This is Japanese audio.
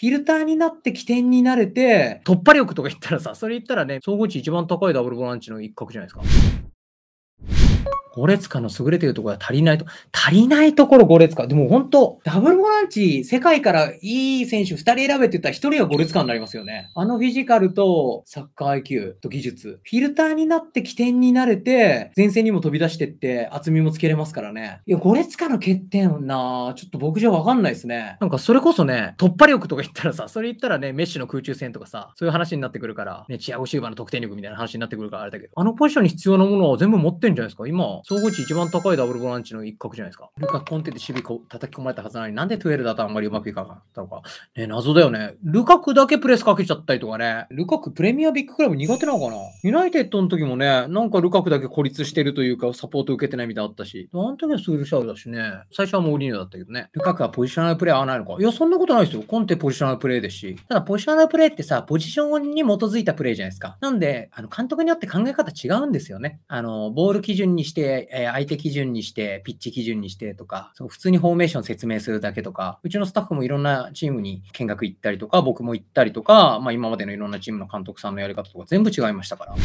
フィルターになって起点になれて、突破力とか言ったらさ、それ言ったらね、総合値一番高いダブルボランチの一角じゃないですか。5列化の優れてるところが足りないと、足りないところ5列化。でも本当、ダブルボランチ、世界からいい選手2人選べって言ったら1人は5列化になりますよね。あのフィジカルとサッカー IQ と技術。フィルターになって起点になれて、前線にも飛び出してって厚みもつけれますからね。いや、5列化の欠点なちょっと僕じゃわかんないですね。なんかそれこそね、突破力とか言ったらさ、それ言ったらね、メッシュの空中戦とかさ、そういう話になってくるから、ね、チアゴシューバーの得点力みたいな話になってくるからあれだけど、あのポジションに必要なものを全部持ってんじゃないですか今、総合値一番高いダブルボランチの一角じゃないですか。ルカ・コンテで守備こ叩き込まれたはずなのに、なんでトゥエルだとあんまりうまくいかなかったのか。ね、謎だよね。ルカクだけプレスかけちゃったりとかね。ルカクプレミアビッグクラブ苦手なのかなユナイテッドの時もね、なんかルカクだけ孤立してるというか、サポート受けてないみたいだったし、あの時はスールシャウだしね、最初はモーリーニョだったけどね。ルカクはポジショナルプレイ合わないのか。いや、そんなことないですよ。コンテポジショナルプレイですし。ただ、ポジショナルプレイってさ、ポジションに基づいたプレイじゃないですか。なんで、あの、監督によって考え方違うんですよね。あの、ボール基準にして、、えー、相手基準にして、ピッチ基準にしてとか、そう普通にフォーメーション説明するだけとか、うちのスタッフもいろんなチームに見学行ったりとか、僕も行ったりとか、まあ、今までのいろんなチームの監督さんのやり方とか全部違いましたから。